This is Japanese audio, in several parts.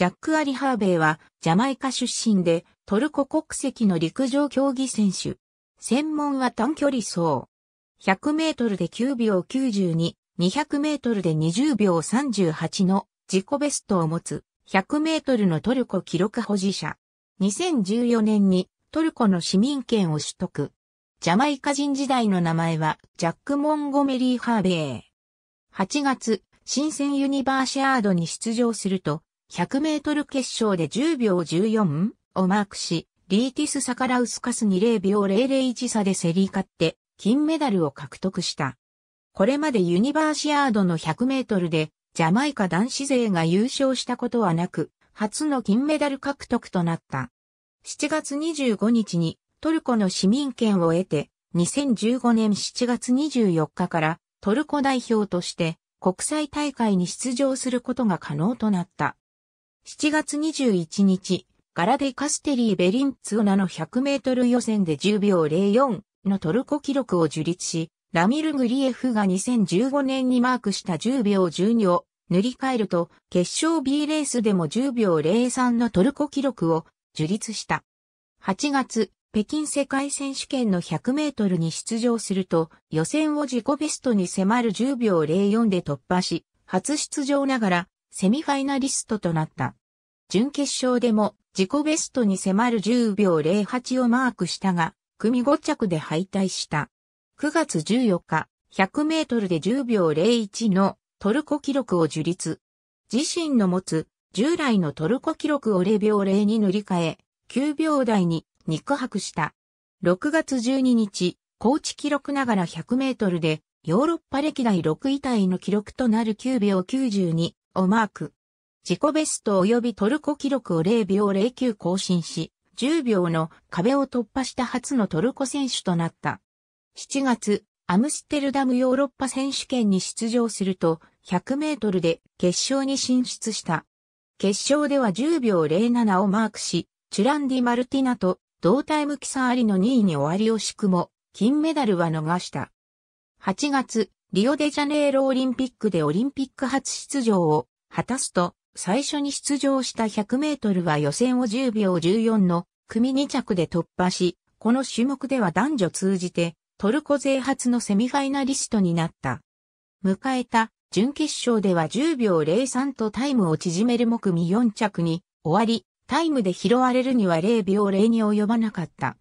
ジャック・アリ・ハーベイは、ジャマイカ出身で、トルコ国籍の陸上競技選手。専門は短距離走。100メートルで9秒92、200メートルで20秒38の自己ベストを持つ100メートルのトルコ記録保持者。2014年にトルコの市民権を取得。ジャマイカ人時代の名前はジャック・モンゴメリー・ハーベイ。8月、新鮮ユニバーシアードに出場すると、100メートル決勝で10秒14をマークし、リーティス・サカラウスカスに0秒001差で競り勝って金メダルを獲得した。これまでユニバーシアードの100メートルでジャマイカ男子勢が優勝したことはなく、初の金メダル獲得となった。7月25日にトルコの市民権を得て、2015年7月24日からトルコ代表として国際大会に出場することが可能となった。7月21日、ガラデ・カステリー・ベリンツオナの100メートル予選で10秒04のトルコ記録を樹立し、ラミル・グリエフが2015年にマークした10秒12を塗り替えると、決勝 B レースでも10秒03のトルコ記録を樹立した。8月、北京世界選手権の100メートルに出場すると、予選を自己ベストに迫る10秒04で突破し、初出場ながら、セミファイナリストとなった。準決勝でも自己ベストに迫る10秒08をマークしたが、組5着で敗退した。9月14日、100メートルで10秒01のトルコ記録を樹立。自身の持つ従来のトルコ記録を0秒0に塗り替え、9秒台に肉薄した。6月12日、高知記録ながら100メートルでヨーロッパ歴代6位体の記録となる9秒92をマーク。自己ベスト及びトルコ記録を0秒09更新し、10秒の壁を突破した初のトルコ選手となった。7月、アムステルダムヨーロッパ選手権に出場すると、100メートルで決勝に進出した。決勝では10秒07をマークし、チュランディ・マルティナと同タイム記差ありの2位に終わりをしくも、金メダルは逃した。8月、リオデジャネイロオリンピックでオリンピック初出場を果たすと、最初に出場した100メートルは予選を10秒14の組2着で突破し、この種目では男女通じてトルコ勢初のセミファイナリストになった。迎えた準決勝では10秒03とタイムを縮める目組4着に終わり、タイムで拾われるには0秒0に及ばなかった。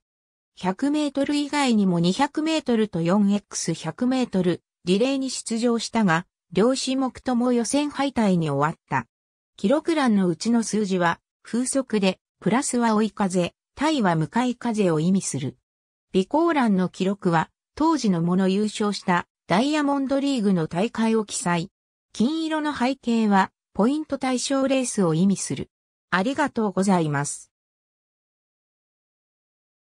100メートル以外にも200メートルと 4x100 メートルリレーに出場したが、両種目とも予選敗退に終わった。記録欄のうちの数字は、風速で、プラスは追い風、対は向かい風を意味する。備考欄の記録は、当時のもの優勝したダイヤモンドリーグの大会を記載。金色の背景は、ポイント対象レースを意味する。ありがとうございます。